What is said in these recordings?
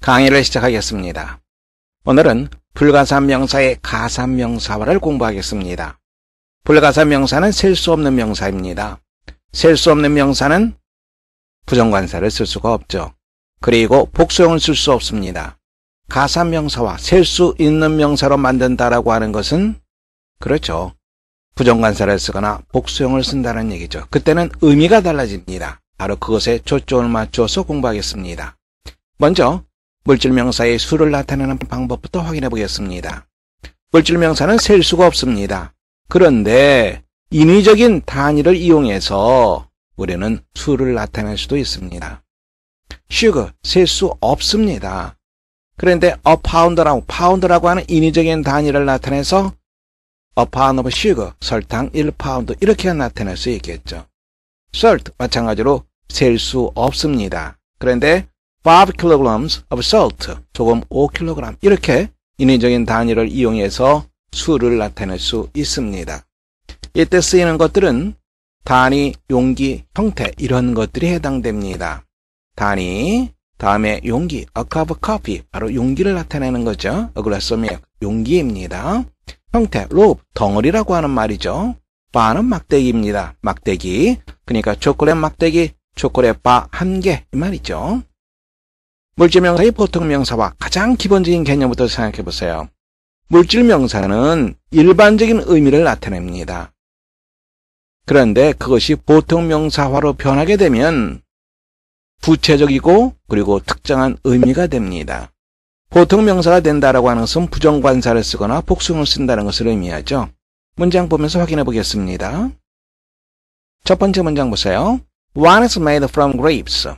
강의를 시작하겠습니다. 오늘은 불가사 명사의 가사 명사화를 공부하겠습니다. 불가사 명사는 셀 수 없는 명사입니다. 셀 수 없는 명사는 부정관사를 쓸 수가 없죠. 그리고 복수형을 쓸 수 없습니다. 가사 명사와 셀 수 있는 명사로 만든다라고 하는 것은 그렇죠. 부정관사를 쓰거나 복수형을 쓴다는 얘기죠. 그때는 의미가 달라집니다. 바로 그것에 초점을 맞춰서 공부하겠습니다. 먼저 물질 명사의 수를 나타내는 방법부터 확인해 보겠습니다. 물질 명사는 셀 수가 없습니다. 그런데 인위적인 단위를 이용해서 우리는 수를 나타낼 수도 있습니다. sugar, 셀 수 없습니다. 그런데 a pound라고, pound라고 하는 인위적인 단위를 나타내서 a pound of sugar, 설탕 1파운드 이렇게 나타낼 수 있겠죠. salt, 마찬가지로 셀 수 없습니다. 그런데 5kg of salt, 소금 5kg. 이렇게 인위적인 단위를 이용해서 수를 나타낼 수 있습니다. 이때 쓰이는 것들은 단위, 용기, 형태 이런 것들이 해당됩니다. 단위, 다음에 용기, a cup of coffee, 바로 용기를 나타내는 거죠. a glass of milk, 용기입니다. 형태, rope, 덩어리라고 하는 말이죠. 바는 막대기입니다. 막대기, 그러니까 초콜릿 막대기, 초콜릿 바 한 개, 이 말이죠. 물질명사의 보통명사와 가장 기본적인 개념부터 생각해 보세요. 물질명사는 일반적인 의미를 나타냅니다. 그런데 그것이 보통명사화로 변하게 되면 부채적이고 그리고 특정한 의미가 됩니다. 보통명사가 된다라고 하는 것은 부정관사를 쓰거나 복수형을 쓴다는 것을 의미하죠. 문장 보면서 확인해 보겠습니다. 첫 번째 문장 보세요. One is made from grapes.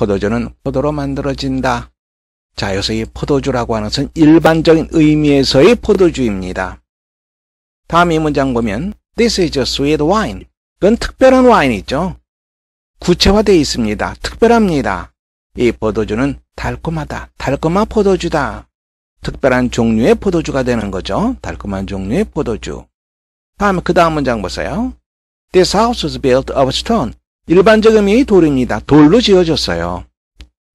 포도주는 포도로 만들어진다. 자, 여기서 이 포도주라고 하는 것은 일반적인 의미에서의 포도주입니다. 다음 이 문장 보면 This is a sweet wine. 그건 특별한 와인이죠. 구체화되어 있습니다. 특별합니다. 이 포도주는 달콤하다. 달콤한 포도주다. 특별한 종류의 포도주가 되는 거죠. 달콤한 종류의 포도주. 다음 그 다음 문장 보세요. This house was built of stone. 일반적 의미의 돌입니다. 돌로 지어졌어요.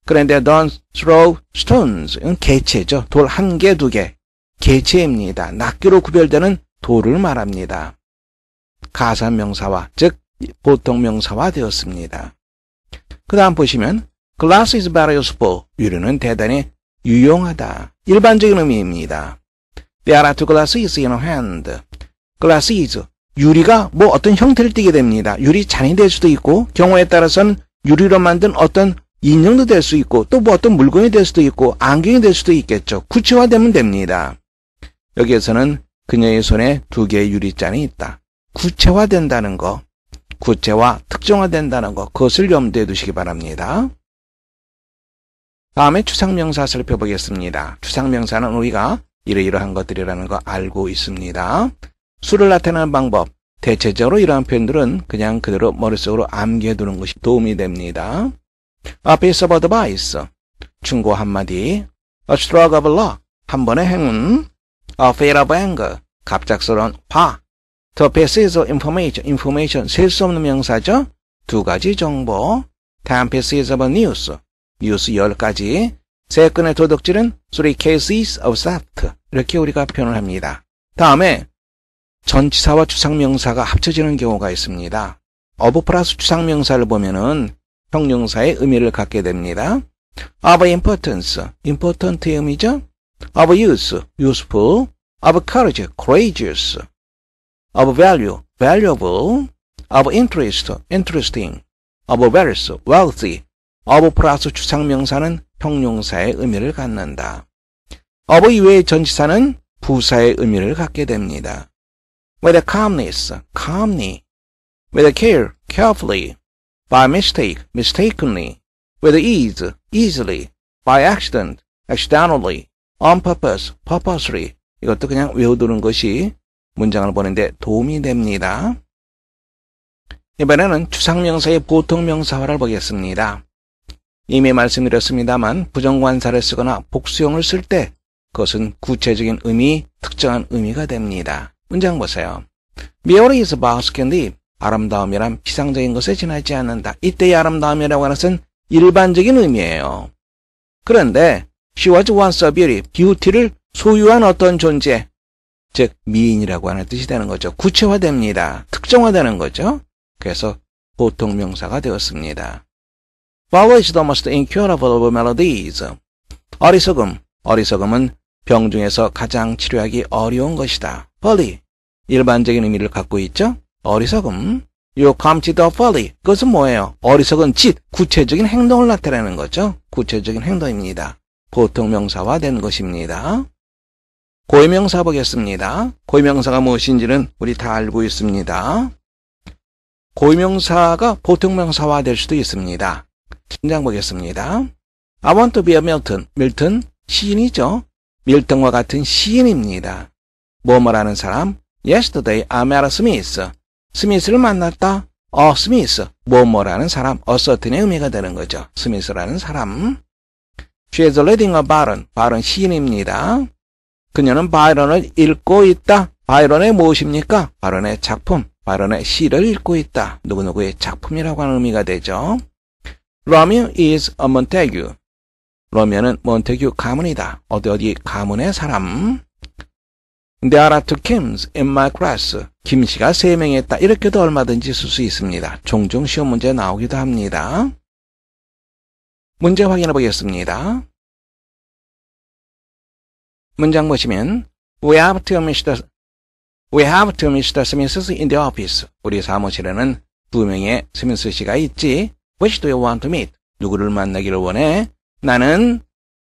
그런데 don't throw stones. 이 개체죠. 돌 한 개, 두 개. 개체입니다. 낱개로 구별되는 돌을 말합니다. 가산명사와, 즉, 보통명사화 되었습니다. 그 다음 보시면, glass is very useful. 유리는 대단히 유용하다. 일반적인 의미입니다. There are two glasses in a hand. glass is 유리가 뭐 어떤 형태를 띠게 됩니다. 유리 잔이 될 수도 있고 경우에 따라서는 유리로 만든 어떤 인형도 될 수 있고 또 뭐 어떤 물건이 될 수도 있고 안경이 될 수도 있겠죠. 구체화되면 됩니다. 여기에서는 그녀의 손에 두 개의 유리잔이 있다. 구체화된다는 거, 구체화, 특정화된다는 것, 그것을 염두에 두시기 바랍니다. 다음에 추상명사 살펴보겠습니다. 추상명사는 우리가 이러이러한 것들이라는 거 알고 있습니다. 수를 나타내는 방법. 대체적으로 이러한 표현들은 그냥 그대로 머릿속으로 암기해두는 것이 도움이 됩니다. A piece of advice. 충고 한마디. A stroke of luck. 한 번의 행운. A fit of anger. 갑작스러운 화. The pieces of information. information. 셀 수 없는 명사죠. 두 가지 정보. Ten pieces of news. 뉴스 10가지. 세 건의 도둑질은 three cases of theft. 이렇게 우리가 표현을 합니다. 다음에 전치사와 주상명사가 합쳐지는 경우가 있습니다. 어브 플러스 주상명사를 보면은 형용사의 의미를 갖게 됩니다. of importance, important의 의미죠. of use, useful, of courage, courageous, of value, valuable, of interest, interesting, of wealth, wealthy, of 플러스 주상명사는 형용사의 의미를 갖는다. of 이외의 전치사는 부사의 의미를 갖게 됩니다. with calmness, calmly, with care, carefully, by mistake, mistakenly, with ease, easily, by accident, accidentally, on purpose, purposely. 이것도 그냥 외워두는 것이 문장을 보는데 도움이 됩니다. 이번에는 주상명사의 보통명사화를 보겠습니다. 이미 말씀드렸습니다만 부정관사를 쓰거나 복수형을 쓸 때 그것은 구체적인 의미, 특정한 의미가 됩니다. 문장 보세요. Beauty is baskindy. 아름다움이란 피상적인 것에 지나지 않는다. 이때의 아름다움이라고 하는 것은 일반적인 의미예요. 그런데 she was once a beauty, 뷰티를 소유한 어떤 존재, 즉 미인이라고 하는 뜻이 되는 거죠. 구체화됩니다. 특정화되는 거죠. 그래서 보통 명사가 되었습니다. f l o w is the most incurable of melodies. 어리석음, 어리석음은 병 중에서 가장 치료하기 어려운 것이다. folly. 일반적인 의미를 갖고 있죠? 어리석음. You commit the folly. 그것은 뭐예요? 어리석은 짓, 구체적인 행동을 나타내는 거죠. 구체적인 행동입니다. 보통 명사화된 것입니다. 고유명사 보겠습니다. 고유명사가 무엇인지는 우리 다 알고 있습니다. 고유명사가 보통명사화 될 수도 있습니다. 긴장 보겠습니다. I want to be a Milton. 밀턴 시인이죠. 밀등과 같은 시인입니다. 뭐뭐 하는 사람? Yesterday I met Smith. 스미스를 만났다. 어, 스미스. 뭐뭐라는 사람. 어서튼의 의미가 되는 거죠. 스미스라는 사람. She is reading a Byron. Byron 시인입니다. 그녀는 바이런을 읽고 있다. 바이런의 무엇입니까? 바이런의 작품, 바이런의 시를 읽고 있다. 누구누구의 작품이라고 하는 의미가 되죠. Romeo is a Montague. 그러면은 몬테규 가문이다. 어디 어디 가문의 사람. There are two Kims in my class. 김 씨가 세 명이 있다. 이렇게도 얼마든지 쓸 수 있습니다. 종종 시험 문제 나오기도 합니다. 문제 확인해 보겠습니다. 문장 보시면 We have two Mr. We have two Mr. Smiths in the office. 우리 사무실에는 두 명의 스미스 씨가 있지. Which do you want to meet? 누구를 만나기를 원해? 나는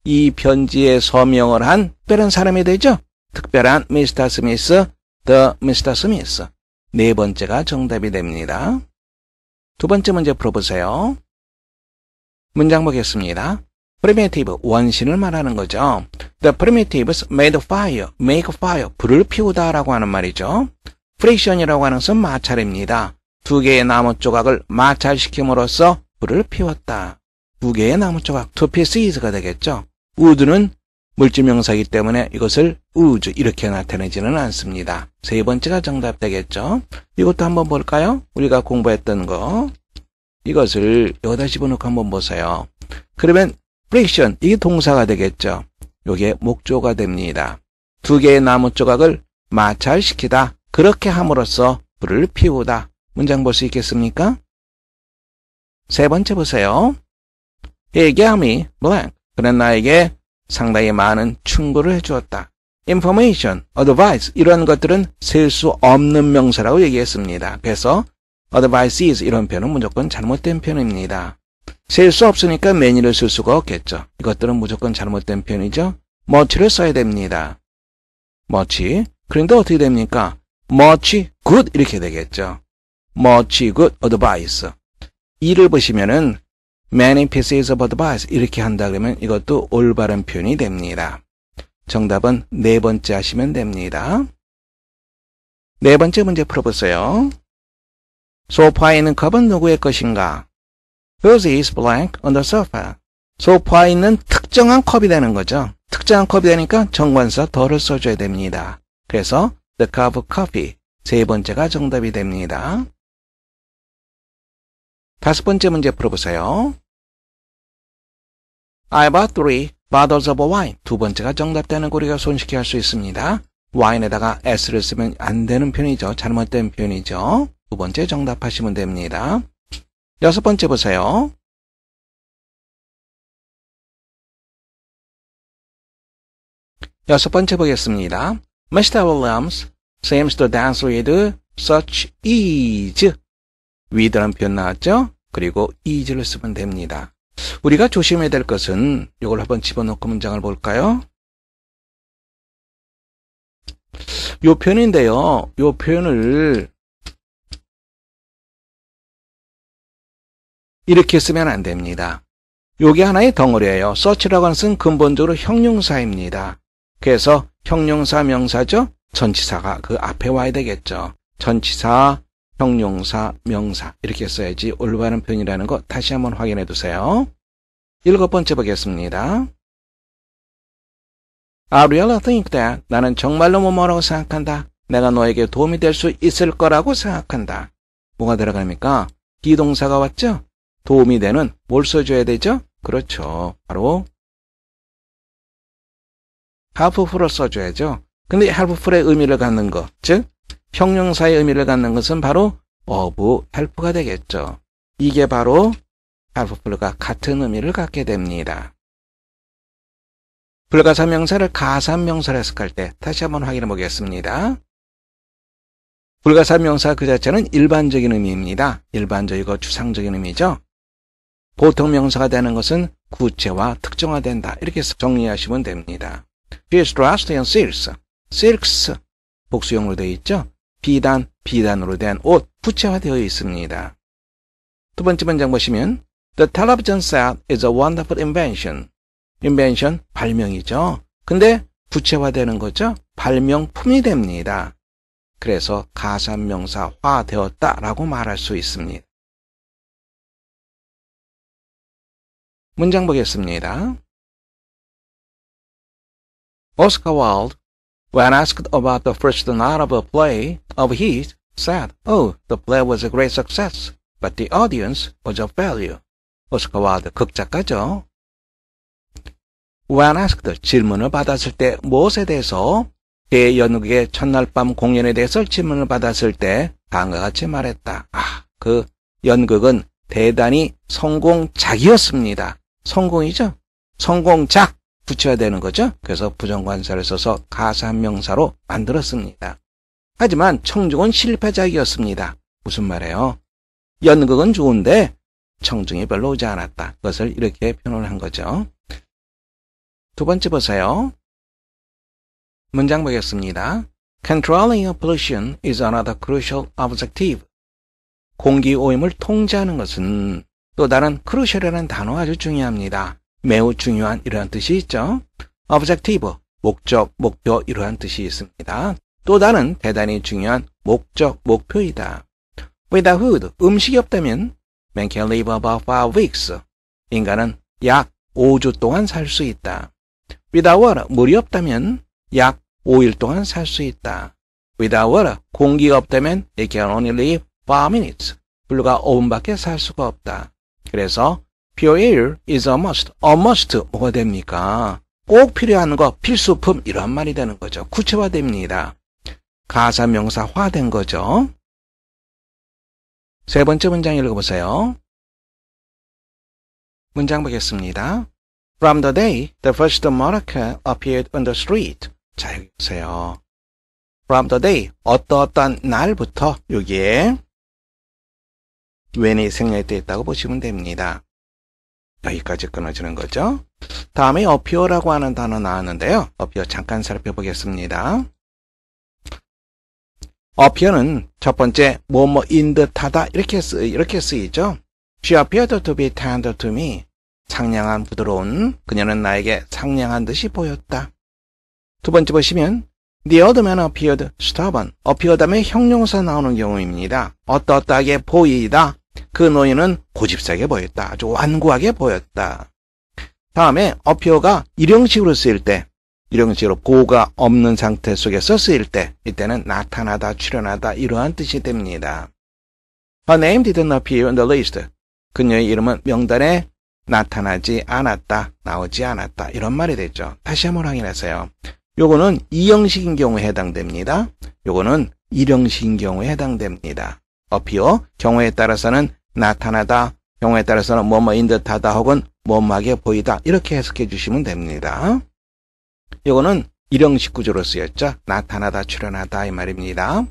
이 편지에 서명을 한 특별한 사람이 되죠. 특별한 미스터 스미스, the 미스터 스미스. 네 번째가 정답이 됩니다. 두 번째 문제 풀어보세요. 문장 보겠습니다. primitive, 원신을 말하는 거죠. The primitives made fire, make fire, 불을 피우다 라고 하는 말이죠. friction이라고 하는 것은 마찰입니다. 두 개의 나무 조각을 마찰시킴으로써 불을 피웠다. 두 개의 나무 조각, two pieces가 되겠죠. would는 물질명사이기 때문에 이것을 would 이렇게 나타내지는 않습니다. 세 번째가 정답 되겠죠. 이것도 한번 볼까요? 우리가 공부했던 거. 이것을 여기다 집어넣고 한번 보세요. 그러면 friction, 이게 동사가 되겠죠. 이게 목조가 됩니다. 두 개의 나무 조각을 마찰시키다. 그렇게 함으로써 불을 피우다. 문장 볼 수 있겠습니까? 세 번째 보세요. 얘기함이 blank. 그는 나에게 상당히 많은 충고를 해주었다. information, advice 이런 것들은 셀 수 없는 명사라고 얘기했습니다. 그래서 advices 이런 표현은 무조건 잘못된 표현입니다. 셀 수 없으니까 many를 쓸 수가 없겠죠. 이것들은 무조건 잘못된 표현이죠. much를 써야 됩니다. much. 그런데 어떻게 됩니까? much good 이렇게 되겠죠. much good advice. 이를 보시면은 many pieces of advice 이렇게 한다 그러면 이것도 올바른 표현이 됩니다. 정답은 네 번째 하시면 됩니다. 네 번째 문제 풀어보세요. 소파에 있는 컵은 누구의 것인가? Whose is blank on the sofa? 소파에 있는 특정한 컵이 되는 거죠. 특정한 컵이 되니까 정관사 더를 써줘야 됩니다. 그래서 the cup of coffee 세 번째가 정답이 됩니다. 다섯 번째 문제 풀어보세요. I bought three bottles of wine. 두 번째가 정답되는 고리가 손쉽게 할 수 있습니다. wine에다가 s를 쓰면 안 되는 편이죠 잘못된 편이죠두 번째 정답하시면 됩니다. 여섯 번째 보세요. 여섯 번째 보겠습니다. Mr. Williams seems to dance with such ease. with라는 표현 나왔죠? 그리고 ease를 쓰면 됩니다. 우리가 조심해야 될 것은 이걸 한번 집어넣고 문장을 볼까요? 요 표현인데요. 요 표현을 이렇게 쓰면 안 됩니다. 요게 하나의 덩어리예요. 서치라고 하는 것은 근본적으로 형용사입니다. 그래서 형용사 명사죠. 전치사가 그 앞에 와야 되겠죠. 전치사, 형용사, 명사 이렇게 써야지 올바른 표현이라는 거 다시 한번 확인해 두세요. 일곱 번째 보겠습니다. I really think that 나는 정말로 뭐뭐라고 생각한다. 내가 너에게 도움이 될 수 있을 거라고 생각한다. 뭐가 들어갑니까? 기동사가 왔죠? 도움이 되는 뭘 써줘야 되죠? 그렇죠. 바로 helpful을 써줘야죠. 근데 helpful의 의미를 갖는 거, 즉 형용사의 의미를 갖는 것은 바로 of help가 되겠죠. 이게 바로 helpful과 같은 의미를 갖게 됩니다. 불가사 명사를 가사 명사로 해석할 때 다시 한번 확인해 보겠습니다. 불가사 명사 그 자체는 일반적인 의미입니다. 일반적이고 추상적인 의미죠. 보통 명사가 되는 것은 구체화, 특정화된다. 이렇게 정리하시면 됩니다. She is dressed in silks. silks. 복수형으로 되어 있죠. 비단, 비단으로 된옷 구체화되어 있습니다. 두 번째 문장 보시면 The television set is a wonderful invention. invention 발명이죠. 근데 구체화되는 거죠. 발명품이 됩니다. 그래서 가산명사화 되었다라고 말할 수 있습니다. 문장 보겠습니다. 오스카 와일드 When asked about the first night of a play of his, said, Oh, the play was a great success, but the audience was a failure. 오스카 와드 극작가죠. When asked 질문을 받았을 때 무엇에 대해서 대연극의 첫날 밤 공연에 대해서 질문을 받았을 때 다음과 같이 말했다. 아, 그 연극은 대단히 성공작이었습니다. 성공이죠? 성공작. 붙여야 되는 거죠. 그래서 부정관사를 써서 가사명사로 만들었습니다. 하지만 청중은 실패작이었습니다. 무슨 말이에요? 연극은 좋은데 청중이 별로 오지 않았다. 그것을 이렇게 표현을 한 거죠. 두 번째 보세요. 문장 보겠습니다. Controlling a pollution is another crucial objective. 공기 오염을 통제하는 것은 또 다른 크루셜이라는 단어 아주 중요합니다. 매우 중요한 이러한 뜻이 있죠. objective, 목적, 목표 이러한 뜻이 있습니다. 또 다른 대단히 중요한 목적, 목표이다. Without food, 음식이 없다면 man can live about five weeks. 인간은 약 5주 동안 살 수 있다. Without water, 물이 없다면 약 5일 동안 살 수 있다. Without water, 공기가 없다면 it can only live 5 minutes. 불과 5분밖에 살 수가 없다. 그래서 필요일 is a must. a must 뭐가 됩니까? 꼭 필요한 거, 필수품 이런 말이 되는 거죠. 구체화됩니다. 가사 명사화된 거죠. 세 번째 문장 읽어보세요. 문장 보겠습니다. From the day the first m o n i r c h appeared on the street. 자, 여기 보세요. From the day, 어떠어떠한 날부터 여기에 웬이 생략되어 있다고 보시면 됩니다. 여기까지 끊어지는 거죠. 다음에 어피어라고 하는 단어 나왔는데요. 어피어 잠깐 살펴보겠습니다. 어피어는첫 번째 뭐뭐인 듯하다 이렇게 쓰 이렇게 쓰이죠. She appeared to be tender to me. 상냥한 부드러운 그녀는 나에게 상냥한 듯이 보였다. 두 번째 보시면 The other man appeared stubborn. appear 다음에 형용사 나오는 경우입니다. 어떠어떠하게 보이다. 그 노인은 고집세게 보였다. 아주 완고하게 보였다. 다음에 어표가 일형식으로 쓰일 때, 일형식으로 고가 없는 상태 속에서 쓰일 때, 이때는 나타나다, 출현하다 이러한 뜻이 됩니다. Her name didn't appear on the list. 그녀의 이름은 명단에 나타나지 않았다, 나오지 않았다 이런 말이 됐죠 다시 한번 확인하세요. 요거는 이형식인 경우에 해당됩니다. 요거는 일형식인 경우에 해당됩니다. appear 경우에 따라서는 나타나다 경우에 따라서는 뭐뭐인 듯하다 혹은 뭐뭐하게 보이다 이렇게 해석해 주시면 됩니다. 이거는 일형식 구조로 쓰였죠. 나타나다 출현하다 이 말입니다.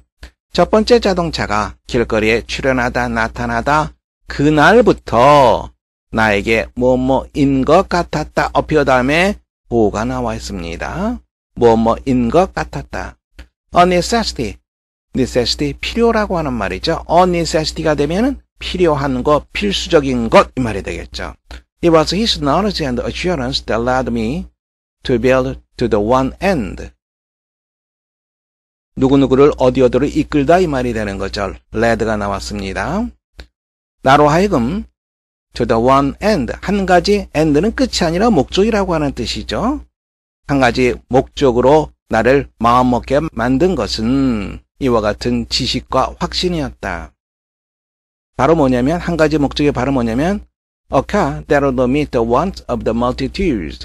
첫 번째 자동차가 길거리에 출현하다 나타나다 그날부터 나에게 뭐뭐인 것 같았다 어피어 다음에 보가 나와 있습니다. 뭐뭐인 것 같았다. A necessity necessity 필요라고 하는 말이죠. a necessity가 되면은 필요한 것, 필수적인 것 이 말이 되겠죠. It was his knowledge and assurance that led me to build to the one end. 누구누구를 어디 어디로 이끌다 이 말이 되는 거죠. led가 나왔습니다. 나로 하여금 to the one end 한 가지 end는 끝이 아니라 목적이라고 하는 뜻이죠. 한 가지 목적으로 나를 마음먹게 만든 것은 이와 같은 지식과 확신이었다. 바로 뭐냐면 한 가지 목적이 바로 뭐냐면 occur that will meet the wants of the multitudes.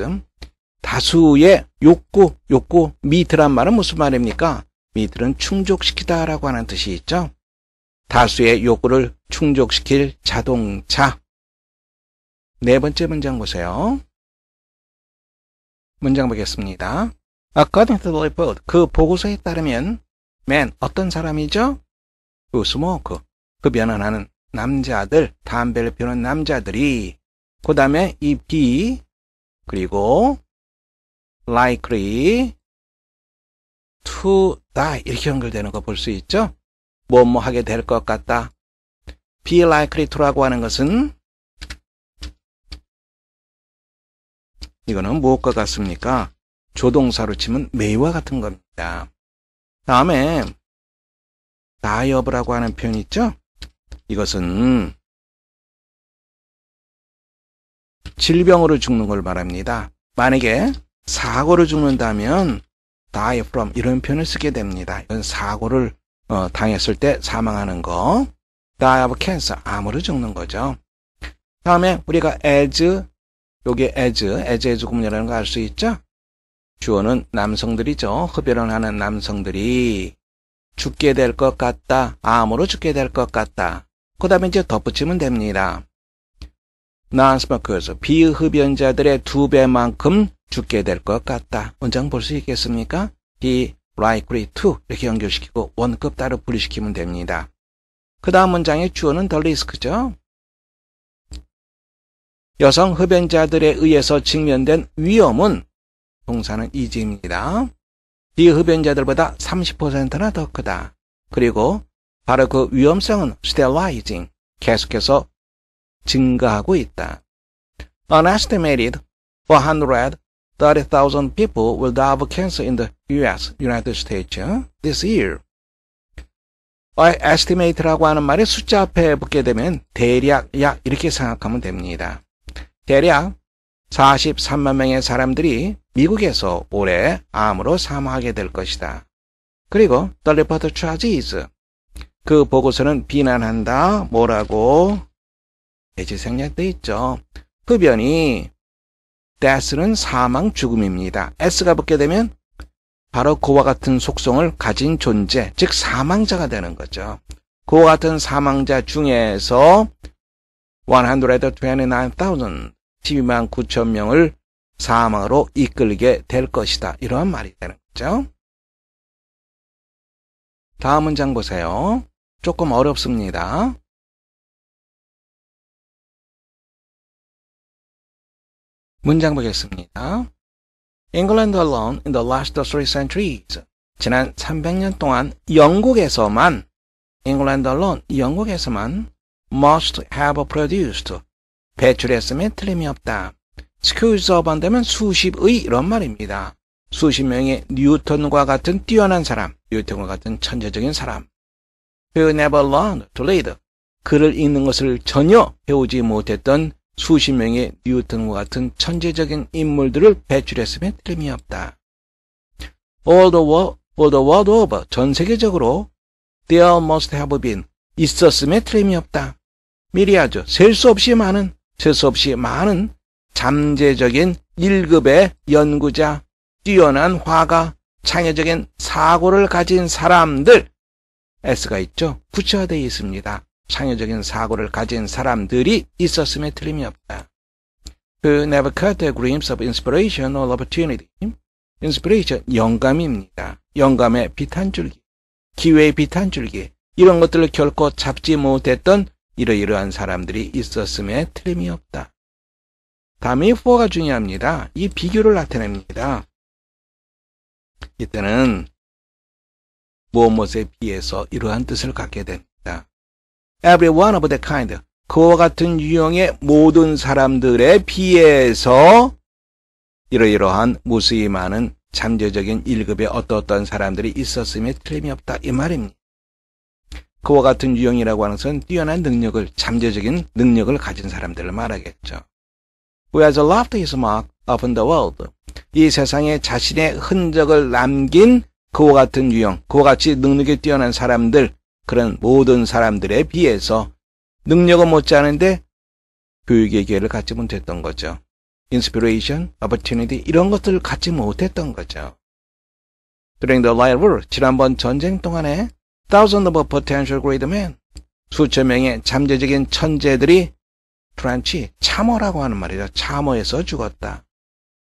다수의 욕구, 욕구, meet란 말은 무슨 말입니까? meet는 충족시키다라고 하는 뜻이 있죠. 다수의 욕구를 충족시킬 자동차. 네 번째 문장 보세요. 문장 보겠습니다. According to the report, 그 보고서에 따르면 맨 어떤 사람이죠? 그 스모크 그, 그 변환하는 남자들 담배를 피우는 남자들이 그 다음에 이 B 그리고 likely to die 이렇게 연결되는 거 볼 수 있죠? 뭐뭐 뭐 하게 될 것 같다. be likely to라고 하는 것은 이거는 무엇과 같습니까? 조동사로 치면 매와 같은 겁니다. 다음에 다이어브라고 하는 표현 있죠? 이것은 질병으로 죽는 걸 말합니다. 만약에 사고로 죽는다면 die from 이런 표현을 쓰게 됩니다. 이건 사고를 어, 당했을 때 사망하는 거. die of cancer, 암으로 죽는 거죠. 다음에 우리가 as, 여기 as, as의 구문이라는 거 알 수 있죠? 주어는 남성들이죠. 흡연을 하는 남성들이 죽게 될 것 같다. 암으로 죽게 될 것 같다. 그 다음에 이제 덧붙이면 됩니다. non-smokers, 비흡연자들의 두 배만큼 죽게 될 것 같다. 문장 볼 수 있겠습니까? be likely to 이렇게 연결시키고 원급 따로 분리시키면 됩니다. 그 다음 문장의 주어는 the risk죠. 여성 흡연자들에 의해서 직면된 위험은 동사는 이즈입니다. 비흡연자들보다 30%나 더 크다. 그리고 바로 그 위험성은 sterilizing, 계속해서 증가하고 있다. An estimated 430,000 people will die of cancer in the U.S. United States this year. I estimate라고 하는 말이 숫자 앞에 붙게 되면 대략 약 이렇게 생각하면 됩니다. 대략 43만 명의 사람들이 미국에서 올해 암으로 사망하게 될 것이다. 그리고 더 리포트 차지즈 그 보고서는 비난한다 뭐라고 예지생략돼 있죠. 흡연이 그 death는 사망 죽음입니다. s가 붙게 되면 바로 그와 같은 속성을 가진 존재 즉 사망자가 되는 거죠. 그와 같은 사망자 중에서 129,000 12만 9천 명을 사망으로 이끌게 될 것이다. 이러한 말이 되는 거죠. 다음 문장 보세요. 조금 어렵습니다. 문장 보겠습니다. England alone in the last three centuries. 지난 300년 동안 영국에서만 England alone 영국에서만 must have produced 배출했음에 틀림이 없다. 스큐즈업 한되면 수십의 이런 말입니다. 수십 명의 뉴턴과 같은 뛰어난 사람, 뉴턴과 같은 천재적인 사람. Who never learned to read. 글을 읽는 것을 전혀 배우지 못했던 수십 명의 뉴턴과 같은 천재적인 인물들을 배출했음에 틀림이 없다. All the world, all the world over, 전 세계적으로 there must have been, 있었음에 틀림이 없다. 미리아죠. 셀 수 없이 많은, 셀 수 없이 많은 잠재적인 1급의 연구자, 뛰어난 화가, 창의적인 사고를 가진 사람들, S가 있죠? 구체화되어 있습니다. 창의적인 사고를 가진 사람들이 있었음에 틀림이 없다. Who never cut the glimpse of inspiration or opportunity. inspiration, 영감입니다. 영감의 비탄줄기, 기회의 비탄줄기, 이런 것들을 결코 잡지 못했던 이러이러한 사람들이 있었음에 틀림이 없다. 다음이 for가 중요합니다. 이 비교를 나타냅니다. 이때는 무엇무엇에 비해서 이러한 뜻을 갖게 됩니다. Every one of the kind. 그와 같은 유형의 모든 사람들에 비해서 이러이러한 무수히 많은 잠재적인 일급의 어떠어떤 사람들이 있었음에 틀림이 없다 이 말입니다. 그와 같은 유형이라고 하는 것은 뛰어난 능력을 잠재적인 능력을 가진 사람들을 말하겠죠. who has left his mark upon the world. 이 세상에 자신의 흔적을 남긴 그와 같은 유형, 그와 같이 능력이 뛰어난 사람들, 그런 모든 사람들에 비해서 능력은 못지않은데 교육의 기회를 갖지 못했던 거죠. 인스피레이션, opportunity 이런 것들을 갖지 못했던 거죠. During the Light War, 지난번 전쟁 동안에 thousands of potential great men, 수천 명의 잠재적인 천재들이 프란치 참어라고 하는 말이죠. 참어에서 죽었다.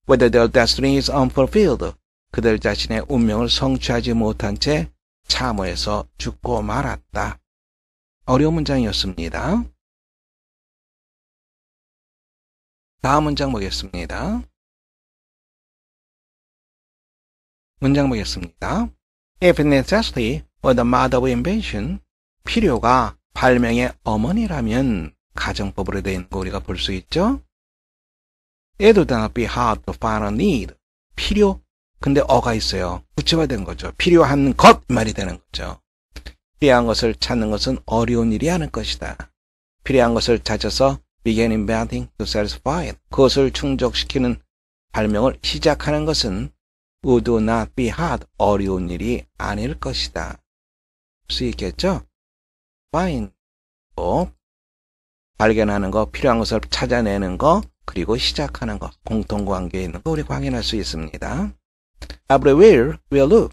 Whether their destiny is unfulfilled. 그들 자신의 운명을 성취하지 못한 채 참어에서 죽고 말았다. 어려운 문장이었습니다. 다음 문장 보겠습니다. 문장 보겠습니다. If necessity were the mother of invention, 필요가 발명의 어머니라면 가정법으로 되어 있는 거 우리가 볼 수 있죠. It would not be hard to find a need. 필요. 근데 어가 있어요. 구체화된 거죠. 필요한 것 말이 되는 거죠. 필요한 것을 찾는 것은 어려운 일이 아닐 것이다. 필요한 것을 찾아서 begin inventing to satisfy it. 그것을 충족시키는 발명을 시작하는 것은 would not be hard. 어려운 일이 아닐 것이다. 수 있겠죠? find. 또 발견하는 거, 필요한 것을 찾아내는 거, 그리고 시작하는 거, 공통관계에 있는 거우리 확인할 수 있습니다. 앞 r 로 will, will look.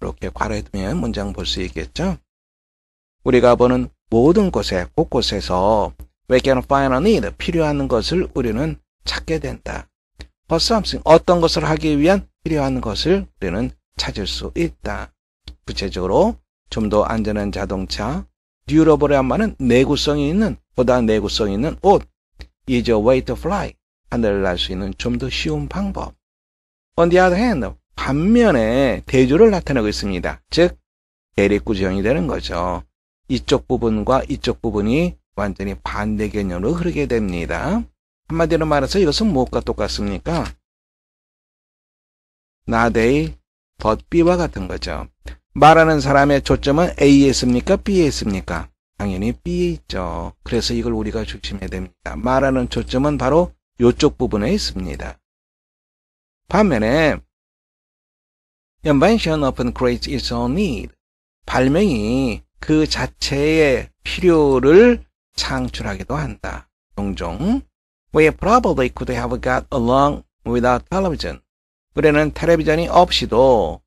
이렇게 괄호에 두면 문장 볼 수 있겠죠? 우리가 보는 모든 곳에, 곳곳에서 we can find a need, 필요한 것을 우리는 찾게 된다. for something, 어떤 것을 하기 위한 필요한 것을 우리는 찾을 수 있다. 구체적으로 좀 더 안전한 자동차, 듀러블의 한마는 내구성이 있는, 보다 내구성이 있는 옷. is a way to fly. 하늘을 날 수 있는 좀 더 쉬운 방법. On the other hand, 반면에 대조를 나타내고 있습니다. 즉, 대립구조형이 되는 거죠. 이쪽 부분과 이쪽 부분이 완전히 반대 개념으로 흐르게 됩니다. 한마디로 말해서 이것은 무엇과 똑같습니까? 나데이, 벗비와 같은 거죠. 말하는 사람의 초점은 A에 있습니까? B에 있습니까? 당연히 B에 있죠. 그래서 이걸 우리가 조심해야 됩니다. 말하는 초점은 바로 이쪽 부분에 있습니다. 반면에 Invention often creates its own need. 발명이 그 자체의 필요를 창출하기도 한다. 종종 We probably could have got along without television. 우리는 텔레비전이 없이도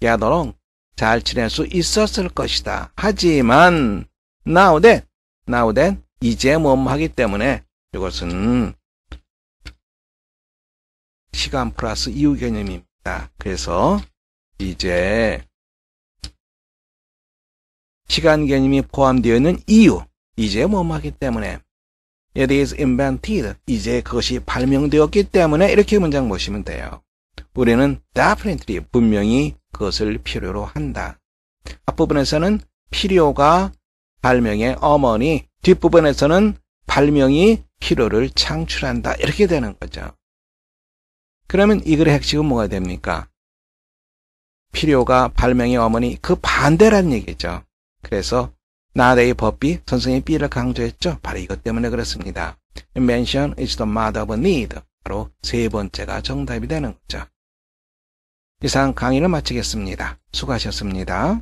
get along 잘 지낼 수 있었을 것이다. 하지만 now then, now then 이제 뭐뭐 하기 때문에 이것은 시간 플러스 이유 개념입니다. 그래서 이제 시간 개념이 포함되어 있는 이유 이제 뭐뭐 하기 때문에 it is invented 이제 그것이 발명되었기 때문에 이렇게 문장 보시면 돼요. 우리는 definitely 분명히 그것을 필요로 한다. 앞부분에서는 필요가 발명의 어머니, 뒷부분에서는 발명이 필요를 창출한다. 이렇게 되는 거죠. 그러면 이 글의 핵심은 뭐가 됩니까? 필요가 발명의 어머니, 그 반대란 얘기죠. 그래서 나대의 법비, 선생님이 B를 강조했죠. 바로 이것 때문에 그렇습니다. Invention is the mother of need. 바로 세 번째가 정답이 되는 거죠. 이상 강의를 마치겠습니다. 수고하셨습니다.